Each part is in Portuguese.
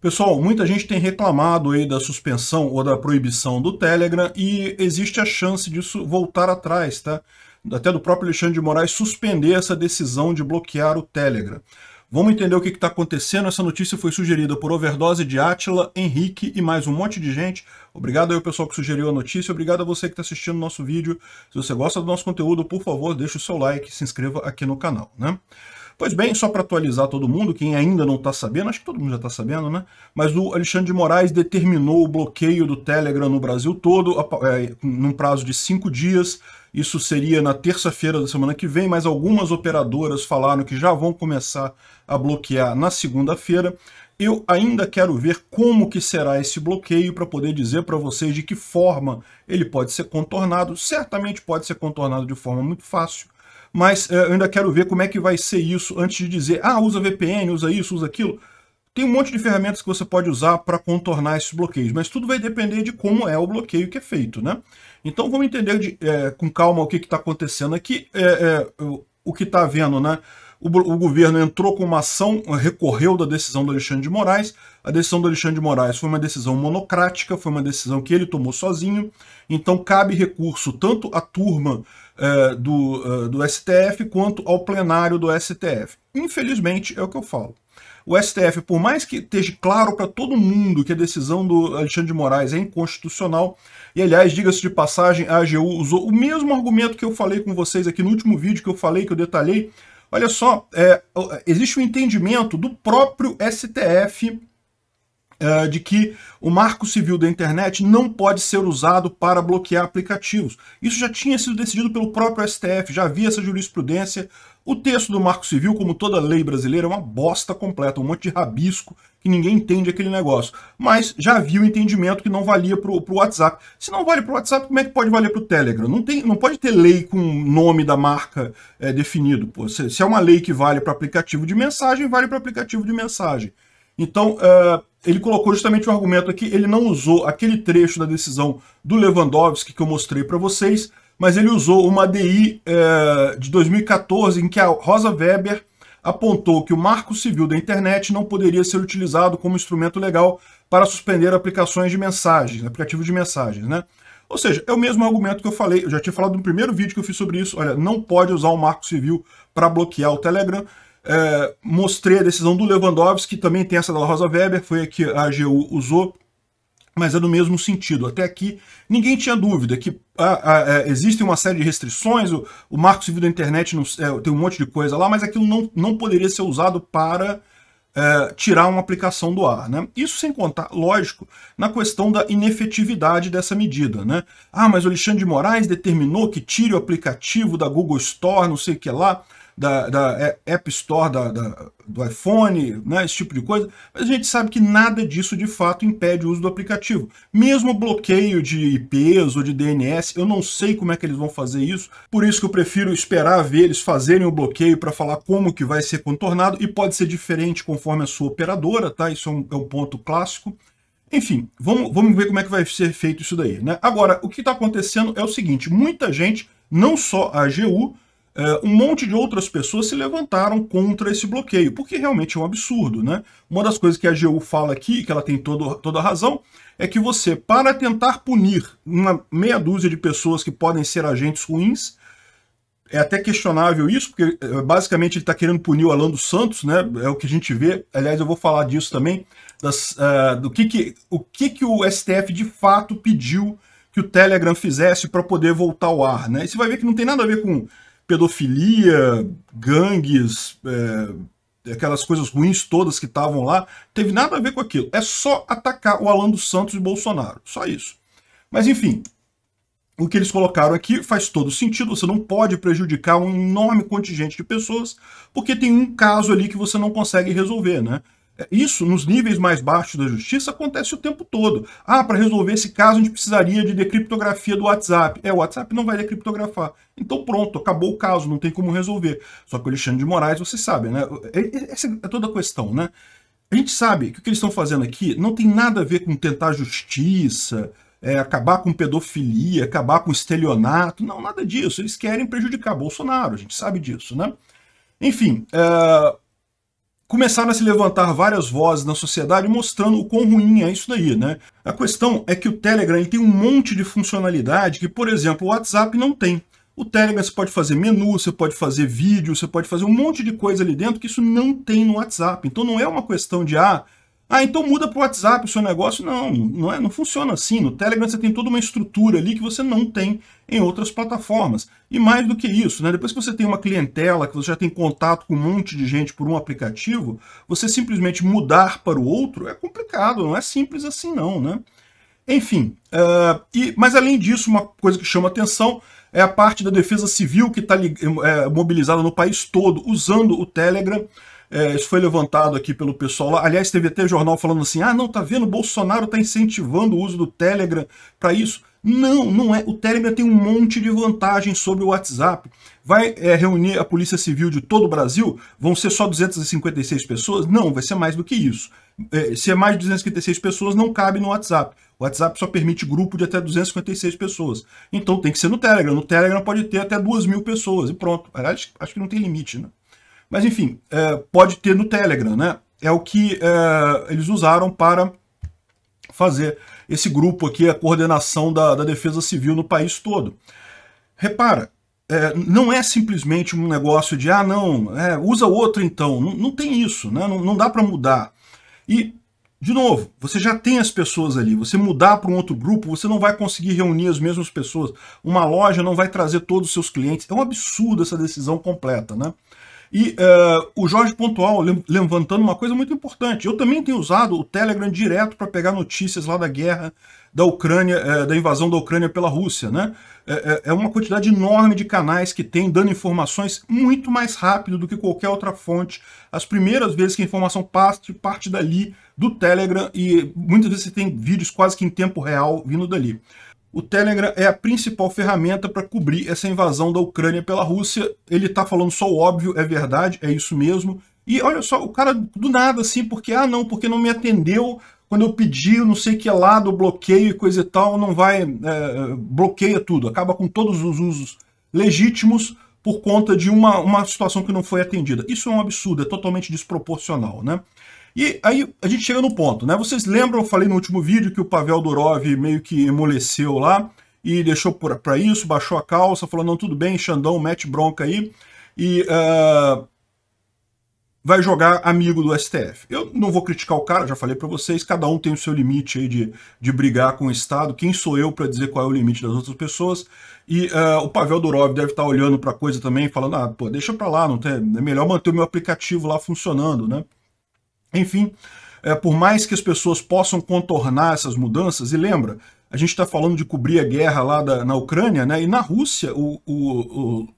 Pessoal, muita gente tem reclamado aí da suspensão ou da proibição do Telegram e existe a chance disso voltar atrás, tá? Até do próprio Alexandre de Moraes suspender essa decisão de bloquear o Telegram. Vamos entender o que está acontecendo. Essa notícia foi sugerida por Overdose de Átila, Henrique e mais um monte de gente. Obrigado aí ao pessoal que sugeriu a notícia. Obrigado a você que está assistindo o nosso vídeo. Se você gosta do nosso conteúdo, por favor, deixe o seu like e se inscreva aqui no canal. Né? Pois bem, só para atualizar todo mundo, quem ainda não está sabendo, acho que todo mundo já está sabendo, né? Mas o Alexandre de Moraes determinou o bloqueio do Telegram no Brasil todo, é, num prazo de cinco dias. Isso seria na terça-feira da semana que vem, mas algumas operadoras falaram que já vão começar a bloquear na segunda-feira. Eu ainda quero ver como que será esse bloqueio para poder dizer para vocês de que forma ele pode ser contornado. Certamente pode ser contornado de forma muito fácil, mas é, eu ainda quero ver como é que vai ser isso antes de dizer, ah, usa VPN, usa isso, usa aquilo. Tem um monte de ferramentas que você pode usar para contornar esses bloqueios, mas tudo vai depender de como é o bloqueio que é feito, né? Então vamos entender de, é, com calma o que está acontecendo aqui, é, o que está havendo, né? o, o, governo entrou com uma ação, recorreu da decisão do Alexandre de Moraes. A decisão do Alexandre de Moraes foi uma decisão monocrática, foi uma decisão que ele tomou sozinho. Então cabe recurso tanto à turma eh, do, uh, do STF quanto ao plenário do STF. Infelizmente, é o que eu falo. O STF, por mais que esteja claro para todo mundo que a decisão do Alexandre de Moraes é inconstitucional, e aliás, diga-se de passagem, a AGU usou o mesmo argumento que eu falei com vocês aqui no último vídeo que eu falei, que eu detalhei, Olha só, é, existe um entendimento do próprio STF é, de que o marco civil da internet não pode ser usado para bloquear aplicativos. Isso já tinha sido decidido pelo próprio STF, já havia essa jurisprudência o texto do Marco Civil, como toda lei brasileira, é uma bosta completa, um monte de rabisco que ninguém entende aquele negócio. Mas já havia o entendimento que não valia para o WhatsApp. Se não vale para o WhatsApp, como é que pode valer para o Telegram? Não, tem, não pode ter lei com nome da marca é, definido. Pô. Se, se, é uma lei que vale para aplicativo de mensagem, vale para aplicativo de mensagem. Então, uh, ele colocou justamente o um argumento aqui, ele não usou aquele trecho da decisão do Lewandowski que eu mostrei para vocês, mas ele usou uma DI é, de 2014 em que a Rosa Weber apontou que o marco civil da internet não poderia ser utilizado como instrumento legal para suspender aplicações de mensagens, aplicativos de mensagens, né? Ou seja, é o mesmo argumento que eu falei, eu já tinha falado no primeiro vídeo que eu fiz sobre isso, olha, não pode usar o marco civil para bloquear o Telegram, é, mostrei a decisão do Lewandowski, que também tem essa da Rosa Weber, foi a que a AGU usou, mas é no mesmo sentido. Até aqui, ninguém tinha dúvida que ah, ah é, existem uma série de restrições, o, o Marco Civil da Internet não, é, tem um monte de coisa lá, mas aquilo não, não poderia ser usado para é, tirar uma aplicação do ar. Né? Isso sem contar, lógico, na questão da inefetividade dessa medida. Né? Ah, mas o Alexandre de Moraes determinou que tire o aplicativo da Google Store, não sei o que lá da, da App Store da, da, do iPhone, né, esse tipo de coisa, mas a gente sabe que nada disso de fato impede o uso do aplicativo. Mesmo bloqueio de IPs ou de DNS, eu não sei como é que eles vão fazer isso, por isso que eu prefiro esperar ver eles fazerem o bloqueio para falar como que vai ser contornado, e pode ser diferente conforme a sua operadora, tá? Isso é um, é um ponto clássico. Enfim, vamos, vamos ver como é que vai ser feito isso daí. Né? Agora, o que está acontecendo é o seguinte, muita gente, não só a AGU, é, um monte de outras pessoas se levantaram contra esse bloqueio, porque realmente é um absurdo, né? Uma das coisas que a AGU fala aqui, que ela tem todo, toda a razão, é que você, para tentar punir uma meia dúzia de pessoas que podem ser agentes ruins, é até questionável isso, porque é, basicamente ele está querendo punir o Alan dos Santos, né? É o que a gente vê. Aliás, eu vou falar disso também, das, uh, do que, que, o que, que o STF de fato pediu que o Telegram fizesse para poder voltar ao ar, né? E você vai ver que não tem nada a ver com pedofilia, gangues, é, aquelas coisas ruins todas que estavam lá, teve nada a ver com aquilo. É só atacar o Alan dos Santos e Bolsonaro, só isso. Mas enfim, o que eles colocaram aqui faz todo sentido, você não pode prejudicar um enorme contingente de pessoas, porque tem um caso ali que você não consegue resolver, né? Isso, nos níveis mais baixos da justiça, acontece o tempo todo. Ah, para resolver esse caso, a gente precisaria de decriptografia do WhatsApp. É, o WhatsApp não vai decriptografar. Então pronto, acabou o caso, não tem como resolver. Só que o Alexandre de Moraes, você sabe, né? É, é, essa é toda a questão, né? A gente sabe que o que eles estão fazendo aqui não tem nada a ver com tentar justiça, é, acabar com pedofilia, acabar com estelionato. Não, nada disso. Eles querem prejudicar Bolsonaro, a gente sabe disso, né? Enfim, é, começaram a se levantar várias vozes na sociedade mostrando o quão ruim é isso daí, né? A questão é que o Telegram tem um monte de funcionalidade que, por exemplo, o WhatsApp não tem. O Telegram você pode fazer menu, você pode fazer vídeo, você pode fazer um monte de coisa ali dentro que isso não tem no WhatsApp. Então não é uma questão de, ah, ah, então muda para o WhatsApp o seu negócio. Não, não, é, não funciona assim. No Telegram você tem toda uma estrutura ali que você não tem em outras plataformas. E mais do que isso, né, depois que você tem uma clientela, que você já tem contato com um monte de gente por um aplicativo, você simplesmente mudar para o outro é complicado, não é simples assim não, né? Enfim, uh, e, mas além disso, uma coisa que chama atenção é a parte da defesa civil que está é, eh, mobilizada no país todo, usando o Telegram é, isso foi levantado aqui pelo pessoal lá. Aliás, teve até jornal falando assim: ah, não, tá vendo? O Bolsonaro tá incentivando o uso do Telegram para isso. Não, não é. O Telegram tem um monte de vantagens sobre o WhatsApp. Vai é, reunir a Polícia Civil de todo o Brasil? Vão ser só 256 pessoas? Não, vai ser mais do que isso. É, se é mais de 256 pessoas, não cabe no WhatsApp. O WhatsApp só permite grupo de até 256 pessoas. Então tem que ser no Telegram. No Telegram pode ter até 2 mil pessoas e pronto. Aliás, acho que não tem limite, né? Mas enfim, é, pode ter no Telegram, né? É o que é, eles usaram para fazer esse grupo aqui, a coordenação da, da defesa civil no país todo. Repara, é, não é simplesmente um negócio de, ah, não, é, usa outro então. Não, não, tem isso, né? não, não dá para mudar. E, de novo, você já tem as pessoas ali. Você mudar para um outro grupo, você não vai conseguir reunir as mesmas pessoas. Uma loja não vai trazer todos os seus clientes. É um absurdo essa decisão completa, né? E uh, o Jorge Pontual levantando uma coisa muito importante. Eu também tenho usado o Telegram direto para pegar notícias lá da guerra da Ucrânia, uh, da invasão da Ucrânia pela Rússia. Né? É, é, é, uma quantidade enorme de canais que tem dando informações muito mais rápido do que qualquer outra fonte. As primeiras vezes que a informação parte, parte dali, do Telegram, e muitas vezes você tem vídeos quase que em tempo real vindo dali. O Telegram é a principal ferramenta para cobrir essa invasão da Ucrânia pela Rússia. Ele está falando só o óbvio, é verdade, é isso mesmo. E olha só, o cara do nada assim, porque, ah não, porque não me atendeu quando eu pedi, não sei que lá do bloqueio e coisa e tal, não vai, é, bloqueia tudo, acaba com todos os usos legítimos por conta de uma, uma situação que não foi atendida. Isso é um absurdo, é totalmente desproporcional, né? E aí a gente chega no ponto, né? Vocês lembram, eu falei no último vídeo que o Pavel Durov meio que emoleceu lá e deixou para isso, baixou a calça, falou, não, tudo bem, Xandão, mete bronca aí e uh, vai jogar amigo do STF. Eu não vou criticar o cara, já falei para vocês, cada um tem o seu limite aí de, de brigar com o Estado, quem sou eu para dizer qual é o limite das outras pessoas, e uh, o Pavel Durov deve estar tá olhando para a coisa também, falando, ah, pô, deixa para lá, não tem, é melhor manter o meu aplicativo lá funcionando, né? Enfim, é, por mais que as pessoas possam contornar essas mudanças, e lembra, a gente está falando de cobrir a guerra lá da, na Ucrânia, né? E na Rússia o, o, o,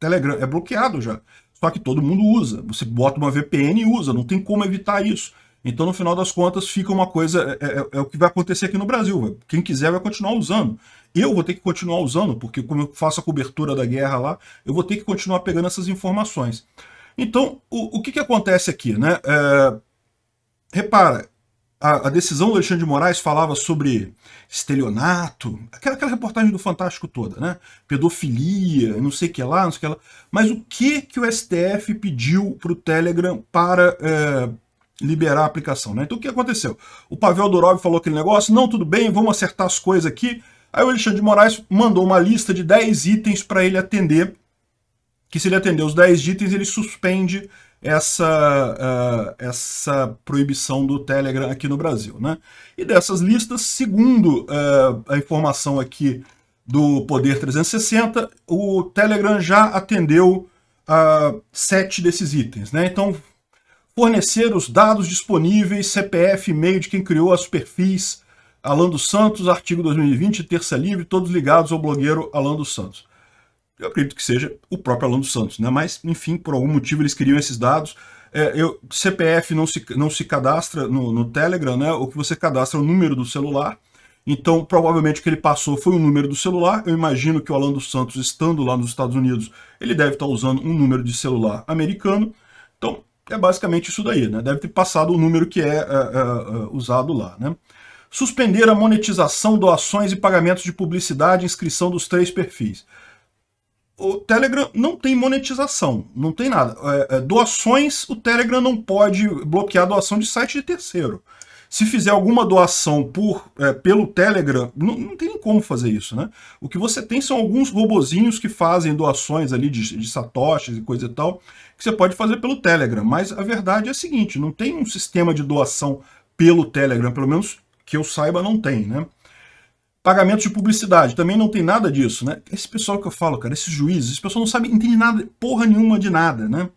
Telegram é bloqueado já. Só que todo mundo usa. Você bota uma VPN e usa, não tem como evitar isso. Então, no final das contas, fica uma coisa. É, é, é o que vai acontecer aqui no Brasil. Quem quiser vai continuar usando. Eu vou ter que continuar usando, porque como eu faço a cobertura da guerra lá, eu vou ter que continuar pegando essas informações. Então, o, o que, que acontece aqui? Né? É, repara, a, a, decisão do Alexandre de Moraes falava sobre estelionato, aquela, aquela reportagem do Fantástico toda, né? Pedofilia, não sei o que lá, não sei o que lá. Mas o que, que o STF pediu para o Telegram para é, liberar a aplicação? Né? Então o que aconteceu? O Pavel Durov falou aquele negócio, não, tudo bem, vamos acertar as coisas aqui. Aí o Alexandre de Moraes mandou uma lista de 10 itens para ele atender que se ele atender os 10 itens, ele suspende essa, uh, essa proibição do Telegram aqui no Brasil. Né? E dessas listas, segundo uh, a informação aqui do Poder 360, o Telegram já atendeu a uh, sete desses itens. Né? Então, fornecer os dados disponíveis, CPF, e-mail de quem criou as perfis, Alan dos Santos, artigo 2020, Terça Livre, todos ligados ao blogueiro Alan dos Santos. Eu acredito que seja o próprio Alan dos Santos, né? Mas, enfim, por algum motivo eles queriam esses dados. É, eu, CPF não se, não se cadastra no, no Telegram, né? O que você cadastra é o número do celular. Então, provavelmente o que ele passou foi o número do celular. Eu imagino que o Alan dos Santos, estando lá nos Estados Unidos, ele deve estar usando um número de celular americano. Então, é basicamente isso daí, né? Deve ter passado o número que é, é, é, é usado lá, né? Suspender a monetização, doações e pagamentos de publicidade e inscrição dos três perfis o Telegram não tem monetização, não tem nada. É, é doações, o Telegram não pode bloquear doação de site de terceiro. Se fizer alguma doação por, é, pelo Telegram, não, não, tem como fazer isso, né? O que você tem são alguns robozinhos que fazem doações ali de, de satoshis e coisa e tal, que você pode fazer pelo Telegram. Mas a verdade é a seguinte, não tem um sistema de doação pelo Telegram, pelo menos que eu saiba não tem, né? Pagamento de publicidade, também não tem nada disso, né? Esse pessoal que eu falo, cara, esses juízes, esse pessoal não sabe, entende nada, porra nenhuma de nada, né?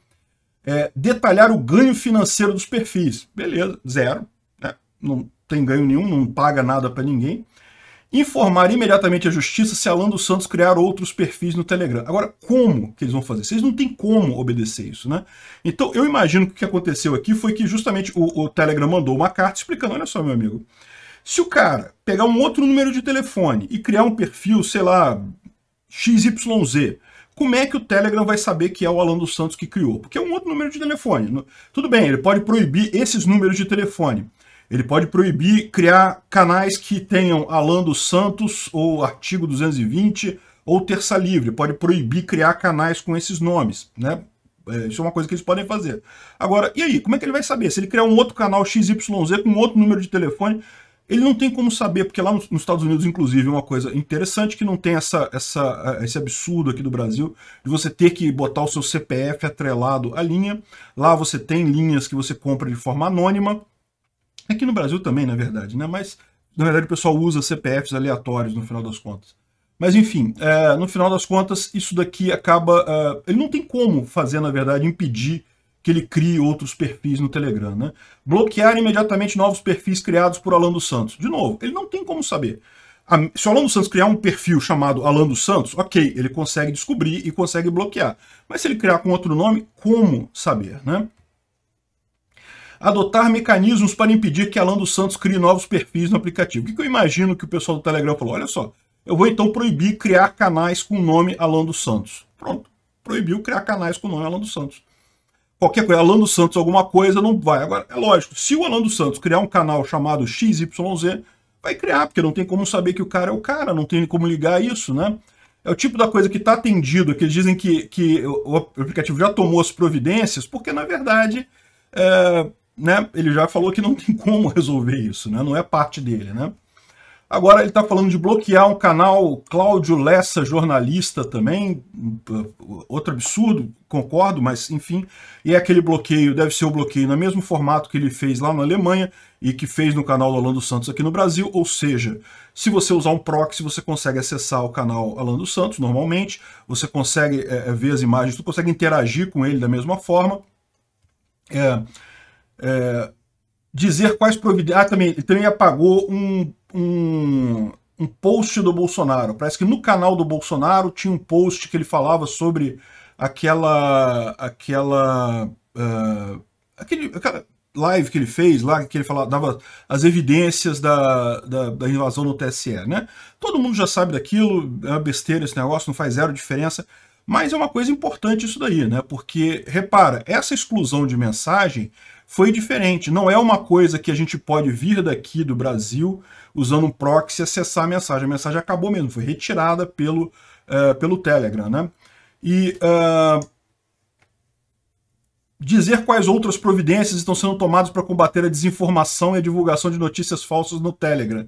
É, detalhar o ganho financeiro dos perfis. Beleza, zero. Né? Não tem ganho nenhum, não paga nada para ninguém. Informar imediatamente a justiça se Alan dos Santos criar outros perfis no Telegram. Agora, como que eles vão fazer? Vocês não têm como obedecer isso, né? Então, eu imagino que o que aconteceu aqui foi que justamente o, o Telegram mandou uma carta explicando, olha só, meu amigo, se o cara pegar um outro número de telefone e criar um perfil, sei lá, XYZ, como é que o Telegram vai saber que é o Alan dos Santos que criou? Porque é um outro número de telefone. Tudo bem, ele pode proibir esses números de telefone. Ele pode proibir criar canais que tenham Alan dos Santos ou artigo 220 ou Terça Livre. Pode proibir criar canais com esses nomes, né? É, isso é uma coisa que eles podem fazer. Agora, e aí? Como é que ele vai saber? Se ele criar um outro canal XYZ com um outro número de telefone, ele não tem como saber, porque lá nos Estados Unidos, inclusive, é uma coisa interessante que não tem essa, essa, eh, esse absurdo aqui do Brasil de você ter que botar o seu CPF atrelado à linha. Lá você tem linhas que você compra de forma anônima. Aqui no Brasil também, na verdade, né? Mas, na verdade, o pessoal usa CPFs aleatórios no final das contas. Mas, enfim, é, no final das contas, isso daqui acaba... É, ele não tem como fazer, na verdade, impedir que ele crie outros perfis no Telegram. Né? Bloquear imediatamente novos perfis criados por Alan dos Santos. De novo, ele não tem como saber. Se o Alan dos Santos criar um perfil chamado Alan dos Santos, ok, ele consegue descobrir e consegue bloquear. Mas se ele criar com outro nome, como saber? Né? adotar mecanismos para impedir que Alan dos Santos crie novos perfis no aplicativo. O que eu imagino que o pessoal do Telegram falou? Olha só, eu vou então proibir criar canais com o nome Alan dos Santos. Pronto, proibiu criar canais com o nome Alan dos Santos qualquer coisa, Alan dos Santos alguma coisa, não vai. Agora, é lógico, se o Alan dos Santos criar um canal chamado XYZ, vai criar, porque não tem como saber que o cara é o cara, não tem como ligar isso, né? É o tipo da coisa que está atendido, que eles dizem que, que o aplicativo já tomou as providências, porque, na verdade, é, né, ele já falou que não tem como resolver isso, né? Não é parte dele, né? Agora ele está falando de bloquear um canal, Cláudio Lessa, jornalista também, outro absurdo, concordo, mas enfim. E é aquele bloqueio, deve ser o bloqueio no mesmo formato que ele fez lá na Alemanha e que fez no canal do Alan Santos aqui no Brasil, ou seja, se você usar um proxy, você consegue acessar o canal Alan dos Santos normalmente, você consegue é, é ver as imagens, você consegue interagir com ele da mesma forma. É, é, dizer quais providências... Ah, também, ele também apagou um um, um post do Bolsonaro. Parece que no canal do Bolsonaro tinha um post que ele falava sobre aquela. aquela. Uh, aquele, aquela live que ele fez lá, que ele falava, dava as evidências da, da, da, invasão no TSE, né? Todo mundo já sabe daquilo, é uma besteira esse negócio, não faz zero diferença, mas é uma coisa importante isso daí, né? Porque, repara, essa exclusão de mensagem foi diferente. Não é uma coisa que a gente pode vir daqui do Brasil usando um proxy e acessar a mensagem. A mensagem acabou mesmo, foi retirada pelo, uh, pelo Telegram. Né? E uh, dizer quais outras providências estão sendo tomadas para combater a desinformação e a divulgação de notícias falsas no Telegram.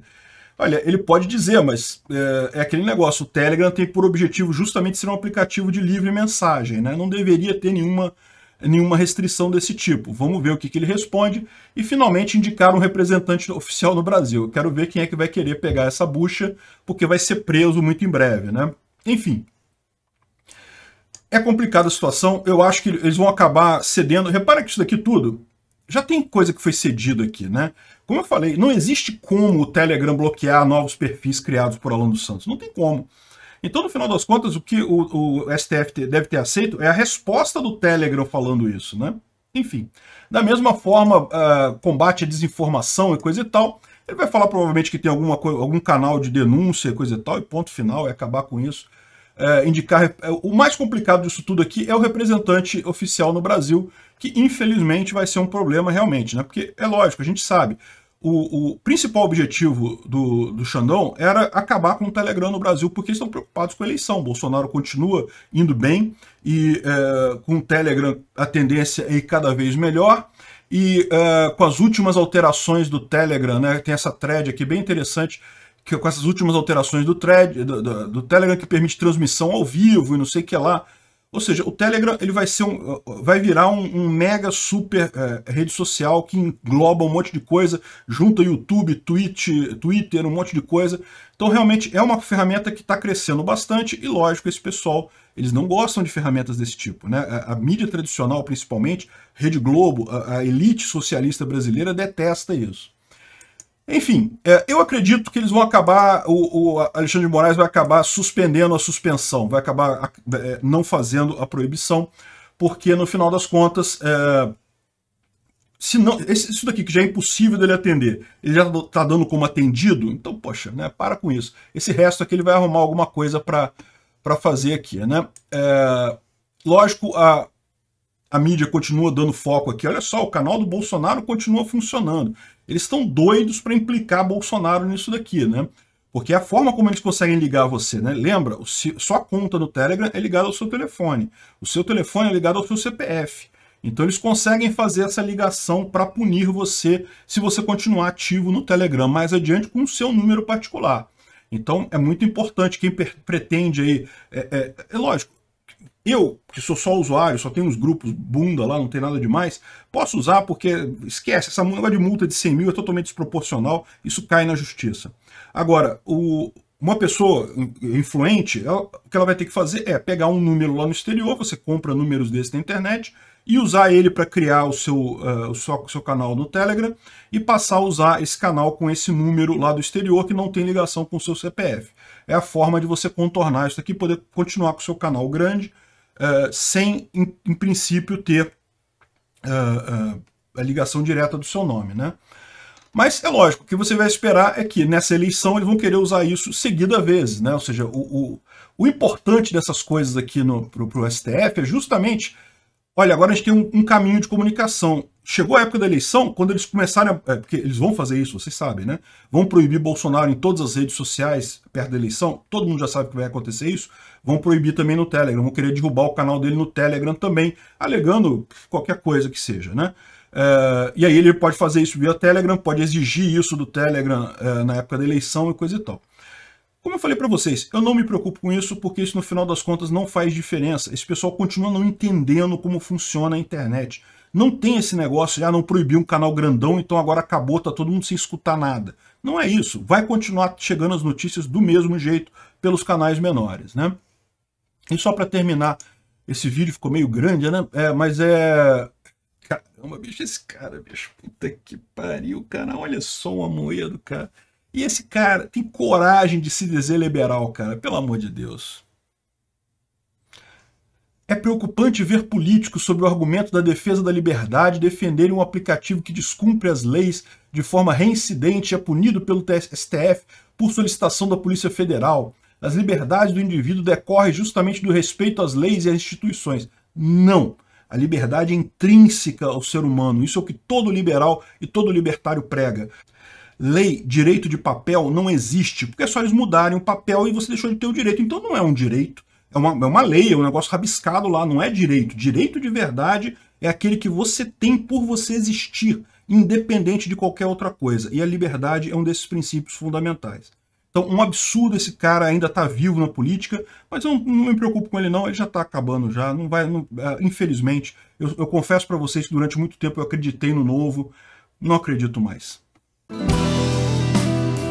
Olha, ele pode dizer, mas é, é, aquele negócio, o Telegram tem por objetivo justamente ser um aplicativo de livre mensagem, né? Não deveria ter nenhuma nenhuma restrição desse tipo. Vamos ver o que, que ele responde e finalmente indicar um representante oficial no Brasil. Eu quero ver quem é que vai querer pegar essa bucha, porque vai ser preso muito em breve, né? Enfim. É complicada a situação, eu acho que eles vão acabar cedendo. Repara que isso daqui tudo já tem coisa que foi cedido aqui, né? Como eu falei, não existe como o Telegram bloquear novos perfis criados por Alan dos Santos. Não tem como. Então, no final das contas, o que o, o STF deve ter aceito é a resposta do Telegram falando isso, né? Enfim, da mesma forma, uh, combate à desinformação e coisa e tal, ele vai falar provavelmente que tem alguma algum canal de denúncia, coisa e tal, e ponto final, é acabar com isso. Uh, indicar é, O mais complicado disso tudo aqui é o representante oficial no Brasil, que infelizmente vai ser um problema realmente, né? Porque é lógico, a gente sabe, o, o, principal objetivo do, do Xandão era acabar com o Telegram no Brasil, porque eles estão preocupados com a eleição. Bolsonaro continua indo bem e é, com o Telegram a tendência é ir cada vez melhor. E é, com as últimas alterações do Telegram, né, tem essa thread aqui bem interessante, que é com essas últimas alterações do, thread, do, do, do Telegram que permite transmissão ao vivo e não sei o que lá, ou seja, o Telegram ele vai, ser um, vai virar um, um mega super é, rede social que engloba um monte de coisa, junta YouTube, Twitch, Twitter, um monte de coisa. Então realmente é uma ferramenta que está crescendo bastante e lógico, esse pessoal, eles não gostam de ferramentas desse tipo. Né? A, a mídia tradicional, principalmente, Rede Globo, a, a elite socialista brasileira detesta isso. Enfim, é, eu acredito que eles vão acabar, o, o, Alexandre de Moraes vai acabar suspendendo a suspensão, vai acabar é, não fazendo a proibição, porque no final das contas, é, se não, isso daqui que já é impossível dele atender, ele já está dando como atendido, então, poxa, né, para com isso. Esse resto aqui ele vai arrumar alguma coisa para fazer aqui. Né? É, lógico, a, a mídia continua dando foco aqui. Olha só, o canal do Bolsonaro continua funcionando. Eles estão doidos para implicar Bolsonaro nisso daqui, né? Porque é a forma como eles conseguem ligar você, né? Lembra, sua conta no Telegram é ligada ao seu telefone. O seu telefone é ligado ao seu CPF. Então eles conseguem fazer essa ligação para punir você se você continuar ativo no Telegram mais adiante com o seu número particular. Então é muito importante quem pretende aí... É, é, é lógico, eu, que sou só usuário, só tenho uns grupos bunda lá, não tem nada demais, posso usar porque, esquece, essa multa de multa de 100 mil é totalmente desproporcional, isso cai na justiça. Agora, o, uma pessoa influente, ela, o que ela vai ter que fazer é pegar um número lá no exterior, você compra números desse na internet, e usar ele para criar o seu, uh, o seu, seu, canal no Telegram e passar a usar esse canal com esse número lá do exterior que não tem ligação com o seu CPF é a forma de você contornar isso aqui, poder continuar com o seu canal grande, uh, sem, em, em, princípio, ter uh, uh, a ligação direta do seu nome, né? Mas é lógico, o que você vai esperar é que nessa eleição eles vão querer usar isso seguida a vezes, né? Ou seja, o, o, o importante dessas coisas aqui no, o STF é justamente olha, agora a gente tem um, um caminho de comunicação. Chegou a época da eleição, quando eles começarem a, é, porque eles vão fazer isso, vocês sabem, né? Vão proibir Bolsonaro em todas as redes sociais perto da eleição. Todo mundo já sabe que vai acontecer isso. Vão proibir também no Telegram. Vão querer derrubar o canal dele no Telegram também, alegando qualquer coisa que seja, né? É, e aí ele pode fazer isso via Telegram, pode exigir isso do Telegram é, na época da eleição e coisa e tal. Como eu falei para vocês, eu não me preocupo com isso porque isso no final das contas não faz diferença. Esse pessoal continua não entendendo como funciona a internet. Não tem esse negócio de ah, não proibir um canal grandão, então agora acabou, tá todo mundo sem escutar nada. Não é isso. Vai continuar chegando as notícias do mesmo jeito pelos canais menores, né? E só para terminar, esse vídeo ficou meio grande, né? É, mas é... Caramba, bicho, esse cara, bicho, puta que pariu, cara. Olha só uma moeda do cara. E esse cara tem coragem de se dizer liberal, cara, pelo amor de Deus. É preocupante ver políticos, sob o argumento da defesa da liberdade, defenderem um aplicativo que descumpre as leis de forma reincidente e é punido pelo STF por solicitação da Polícia Federal. As liberdades do indivíduo decorrem justamente do respeito às leis e às instituições. Não! A liberdade é intrínseca ao ser humano. Isso é o que todo liberal e todo libertário prega lei, direito de papel não existe, porque é só eles mudarem o papel e você deixou de ter o direito. Então não é um direito, é uma, é uma lei, é um negócio rabiscado lá, não é direito. Direito de verdade é aquele que você tem por você existir, independente de qualquer outra coisa. E a liberdade é um desses princípios fundamentais. Então, um absurdo esse cara ainda está vivo na política, mas eu não, não, me preocupo com ele não, ele já está acabando já, não vai, não, é, infelizmente, eu, eu confesso para vocês que durante muito tempo eu acreditei no novo, não acredito mais.